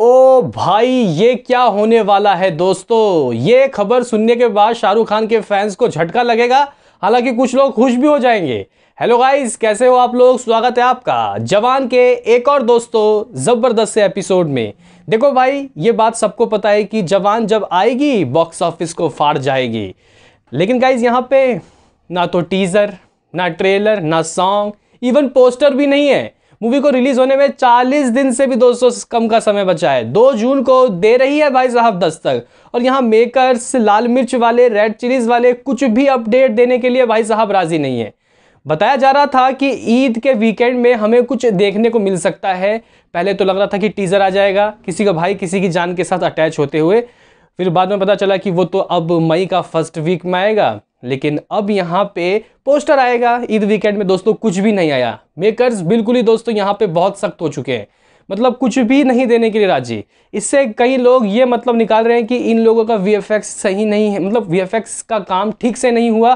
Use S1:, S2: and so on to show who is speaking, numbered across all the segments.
S1: ओ भाई ये क्या होने वाला है दोस्तों ये खबर सुनने के बाद शाहरुख खान के फैंस को झटका लगेगा हालांकि कुछ लोग खुश भी हो जाएंगे हेलो गाइस कैसे हो आप लोग स्वागत है आपका जवान के एक और दोस्तों ज़बरदस्त से एपिसोड में देखो भाई ये बात सबको पता है कि जवान जब आएगी बॉक्स ऑफिस को फाड़ जाएगी लेकिन गाइज यहाँ पे ना तो टीज़र ना ट्रेलर ना सॉन्ग इवन पोस्टर भी नहीं है मूवी को रिलीज होने में 40 दिन से भी दोस्तों कम का समय बचा है दो जून को दे रही है भाई साहब दस्तक और यहाँ मेकर्स लाल मिर्च वाले रेड चिलीज वाले कुछ भी अपडेट देने के लिए भाई साहब राजी नहीं है बताया जा रहा था कि ईद के वीकेंड में हमें कुछ देखने को मिल सकता है पहले तो लग रहा था कि टीज़र आ जाएगा किसी का भाई किसी की जान के साथ अटैच होते हुए फिर बाद में पता चला कि वो तो अब मई का फर्स्ट वीक में आएगा लेकिन अब यहाँ पे पोस्टर आएगा ईद वीकेंड में दोस्तों कुछ भी नहीं आया मेकर्स बिल्कुल ही दोस्तों यहाँ पे बहुत सख्त हो चुके हैं मतलब कुछ भी नहीं देने के लिए राजी इससे कई लोग ये मतलब निकाल रहे हैं कि इन लोगों का वी सही नहीं है मतलब वी का काम ठीक से नहीं हुआ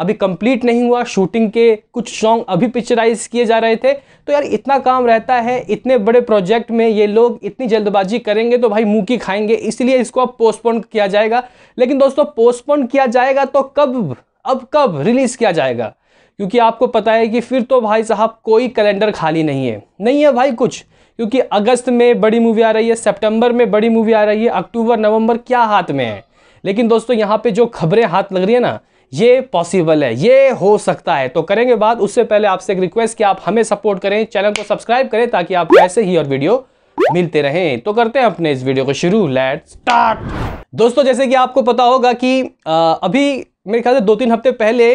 S1: अभी कंप्लीट नहीं हुआ शूटिंग के कुछ सॉन्ग अभी पिक्चराइज किए जा रहे थे तो यार इतना काम रहता है इतने बड़े प्रोजेक्ट में ये लोग इतनी जल्दबाजी करेंगे तो भाई मुँह की खाएंगे इसलिए इसको अब पोस्टपोन किया जाएगा लेकिन दोस्तों पोस्टपोन किया जाएगा तो कब अब कब रिलीज़ किया जाएगा क्योंकि आपको पता है कि फिर तो भाई साहब कोई कैलेंडर खाली नहीं है नहीं है भाई कुछ क्योंकि अगस्त में बड़ी मूवी आ रही है सितंबर में बड़ी मूवी आ रही है अक्टूबर नवंबर क्या हाथ में है लेकिन दोस्तों यहाँ पे जो खबरें हाथ लग रही है ना ये पॉसिबल है ये हो सकता है तो करेंगे बात उससे पहले आपसे एक रिक्वेस्ट कि आप हमें सपोर्ट करें चैनल को सब्सक्राइब करें ताकि आपको ऐसे ही और वीडियो मिलते रहें तो करते हैं अपने इस वीडियो को शुरू लेट स्टार्ट दोस्तों जैसे कि आपको पता होगा कि अभी मेरे ख्याल से दो तीन हफ्ते पहले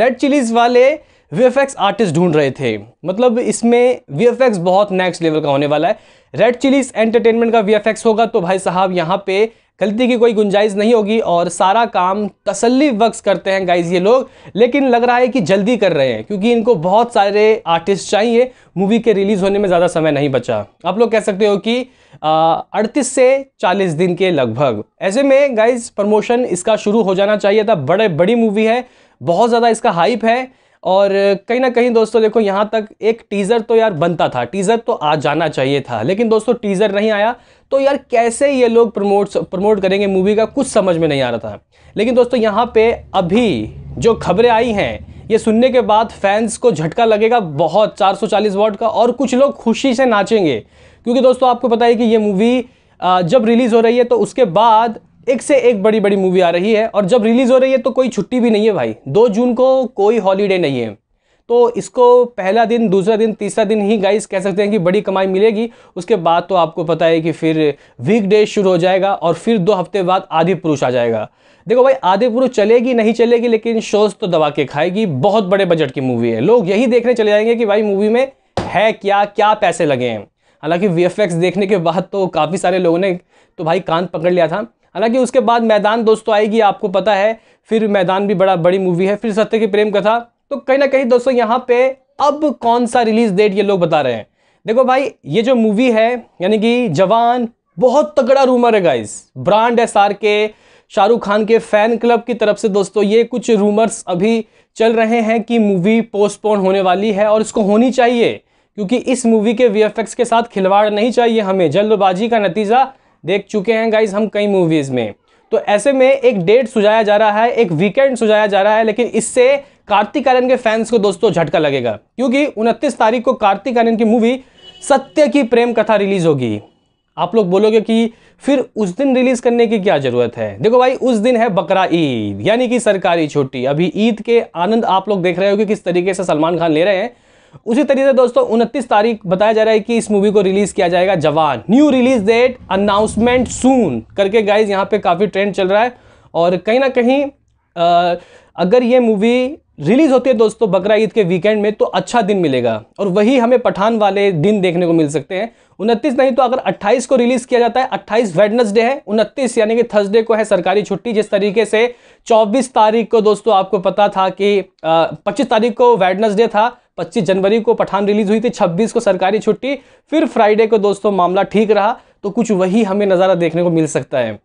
S1: रेड चिलीज वाले वी आर्टिस्ट ढूंढ रहे थे मतलब इसमें वी बहुत नेक्स्ट लेवल का होने वाला है रेड चिलीज एंटरटेनमेंट का वी होगा तो भाई साहब यहाँ पे गलती की कोई गुंजाइश नहीं होगी और सारा काम तसल्ली वक्स करते हैं गाइज ये लोग लेकिन लग रहा है कि जल्दी कर रहे हैं क्योंकि इनको बहुत सारे आर्टिस्ट चाहिए मूवी के रिलीज़ होने में ज़्यादा समय नहीं बचा आप लोग कह सकते हो कि अड़तीस से चालीस दिन के लगभग ऐसे में गाइज प्रमोशन इसका शुरू हो जाना चाहिए था बड़े बड़ी मूवी है बहुत ज़्यादा इसका हाइप है और कहीं ना कहीं दोस्तों देखो यहाँ तक एक टीज़र तो यार बनता था टीज़र तो आ जाना चाहिए था लेकिन दोस्तों टीज़र नहीं आया तो यार कैसे ये लोग प्रमोट प्रमोट करेंगे मूवी का कुछ समझ में नहीं आ रहा था लेकिन दोस्तों यहाँ पे अभी जो खबरें आई हैं ये सुनने के बाद फैंस को झटका लगेगा बहुत चार सौ का और कुछ लोग खुशी से नाचेंगे क्योंकि दोस्तों आपको पता है कि ये मूवी जब रिलीज़ हो रही है तो उसके बाद एक से एक बड़ी बड़ी मूवी आ रही है और जब रिलीज़ हो रही है तो कोई छुट्टी भी नहीं है भाई दो जून को कोई हॉलीडे नहीं है तो इसको पहला दिन दूसरा दिन तीसरा दिन ही गाइस कह सकते हैं कि बड़ी कमाई मिलेगी उसके बाद तो आपको पता है कि फिर वीकडे शुरू हो जाएगा और फिर दो हफ्ते बाद आदि पुरुष आ जाएगा देखो भाई आदि पुरुष चलेगी नहीं चलेगी लेकिन शोज तो दबा के खाएगी बहुत बड़े बजट की मूवी है लोग यही देखने चले जाएंगे कि भाई मूवी में है क्या क्या पैसे लगे हैं हालाँकि वी देखने के बाद तो काफ़ी सारे लोगों ने तो भाई कान पकड़ लिया था हालांकि उसके बाद मैदान दोस्तों आएगी आपको पता है फिर मैदान भी बड़ा बड़ी मूवी है फिर सत्य की प्रेम कथा तो कहीं ना कहीं दोस्तों यहाँ पे अब कौन सा रिलीज डेट ये लोग बता रहे हैं देखो भाई ये जो मूवी है यानी कि जवान बहुत तगड़ा रूमर है गाइस ब्रांड एस आर के शाहरुख खान के फैन क्लब की तरफ से दोस्तों ये कुछ रूमर्स अभी चल रहे हैं कि मूवी पोस्टपोन होने वाली है और इसको होनी चाहिए क्योंकि इस मूवी के वी के साथ खिलवाड़ नहीं चाहिए हमें जल्दबाजी का नतीजा देख चुके हैं गाइज हम कई मूवीज़ में तो ऐसे में एक डेट सुझाया जा रहा है एक वीकेंड सुझाया जा रहा है लेकिन इससे कार्तिक आर्यन के फैंस को दोस्तों झटका लगेगा क्योंकि उनतीस तारीख को कार्तिक आर्यन की मूवी सत्य की प्रेम कथा रिलीज होगी आप लोग बोलोगे कि फिर उस दिन रिलीज करने की क्या जरूरत है देखो भाई उस दिन है बकरा ईद यानी कि सरकारी छुट्टी अभी ईद के आनंद आप लोग देख रहे हो कि किस तरीके से सलमान खान ले रहे हैं उसी तरीके से दोस्तों उनतीस तारीख बताया जा रहा है कि इस मूवी को रिलीज किया जाएगा Jawan new release date announcement soon करके गाइज यहाँ पे काफ़ी ट्रेंड चल रहा है और कहीं ना कहीं अगर ये मूवी रिलीज़ होती है दोस्तों बकरा ईद के वीकेंड में तो अच्छा दिन मिलेगा और वही हमें पठान वाले दिन देखने को मिल सकते हैं उनतीस नहीं तो अगर 28 को रिलीज़ किया जाता है 28 वेडनसडे है उनतीस यानी कि थर्सडे को है सरकारी छुट्टी जिस तरीके से 24 तारीख को दोस्तों आपको पता था कि आ, 25 तारीख को वेडनसडे था 25 जनवरी को पठान रिलीज हुई थी 26 को सरकारी छुट्टी फिर फ्राइडे को दोस्तों मामला ठीक रहा तो कुछ वही हमें नज़ारा देखने को मिल सकता है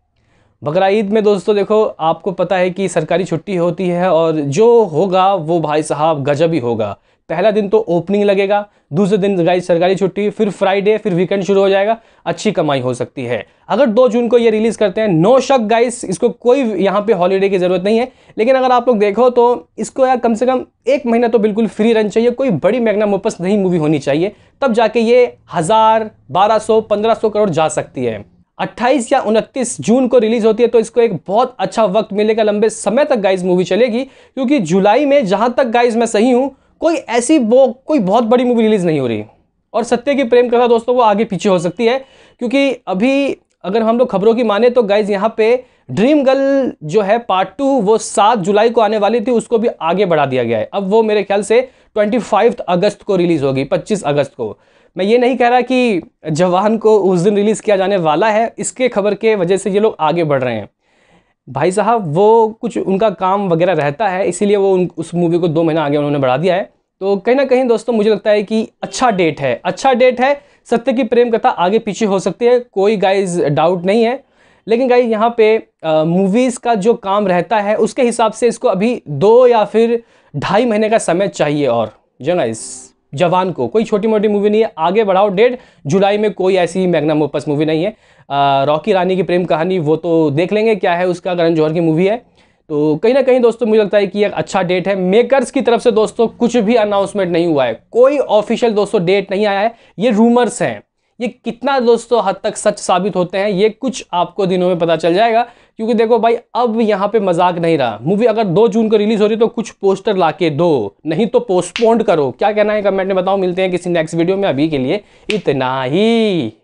S1: बकरा ईद में दोस्तों देखो आपको पता है कि सरकारी छुट्टी होती है और जो होगा वो भाई साहब गजब ही होगा पहला दिन तो ओपनिंग लगेगा दूसरे दिन गाइज सरकारी छुट्टी फिर फ्राइडे फिर वीकेंड शुरू हो जाएगा अच्छी कमाई हो सकती है अगर दो जून को ये रिलीज़ करते हैं नो शक गाइज इसको कोई यहाँ पे हॉलीडे की ज़रूरत नहीं है लेकिन अगर आप लोग देखो तो इसको यार कम से कम एक महीना तो बिल्कुल फ्री रन चाहिए कोई बड़ी मैगना मोपस नहीं मूवी होनी चाहिए तब जाके ये हज़ार बारह सौ पंद्रह सौ करोड़ जा सकती है 28 या 29 जून को रिलीज होती है तो इसको एक बहुत अच्छा वक्त मिलेगा लंबे समय तक गाइज मूवी चलेगी क्योंकि जुलाई में जहां तक गाइज मैं सही हूं कोई ऐसी वो कोई बहुत बड़ी मूवी रिलीज़ नहीं हो रही और सत्य की प्रेम कथा दोस्तों वो आगे पीछे हो सकती है क्योंकि अभी अगर हम लोग खबरों की माने तो गाइज यहाँ पे ड्रीम गर्ल जो है पार्ट टू वो सात जुलाई को आने वाली थी उसको भी आगे बढ़ा दिया गया है अब वो मेरे ख्याल से ट्वेंटी अगस्त को रिलीज़ होगी पच्चीस अगस्त को मैं ये नहीं कह रहा कि जवान को उस दिन रिलीज़ किया जाने वाला है इसके खबर के वजह से ये लोग आगे बढ़ रहे हैं भाई साहब वो कुछ उनका काम वगैरह रहता है इसीलिए वो उन उस मूवी को दो महीना आगे उन्होंने बढ़ा दिया है तो कहीं ना कहीं दोस्तों मुझे लगता है कि अच्छा डेट है अच्छा डेट है सत्य की प्रेम कथा आगे पीछे हो सकती है कोई गाइज डाउट नहीं है लेकिन गाइज यहाँ पे मूवीज़ का जो काम रहता है उसके हिसाब से इसको अभी दो या फिर ढाई महीने का समय चाहिए और जो गाइज़ जवान को कोई छोटी मोटी मूवी नहीं है आगे बढ़ाओ डेट जुलाई में कोई ऐसी मैगना ओपस मूवी नहीं है रॉकी रानी की प्रेम कहानी वो तो देख लेंगे क्या है उसका करण जौहर की मूवी है तो कहीं ना कहीं दोस्तों मुझे लगता है कि एक अच्छा डेट है मेकर्स की तरफ से दोस्तों कुछ भी अनाउंसमेंट नहीं हुआ है कोई ऑफिशियल दोस्तों डेट नहीं आया है ये रूमर्स हैं ये कितना दोस्तों हद तक सच साबित होते हैं ये कुछ आपको दिनों में पता चल जाएगा क्योंकि देखो भाई अब यहाँ पे मजाक नहीं रहा मूवी अगर दो जून को रिलीज हो रही तो कुछ पोस्टर ला के दो नहीं तो पोस्टपोन्ड करो क्या कहना है कमेंट में बताओ मिलते हैं किसी नेक्स्ट वीडियो में अभी के लिए इतना ही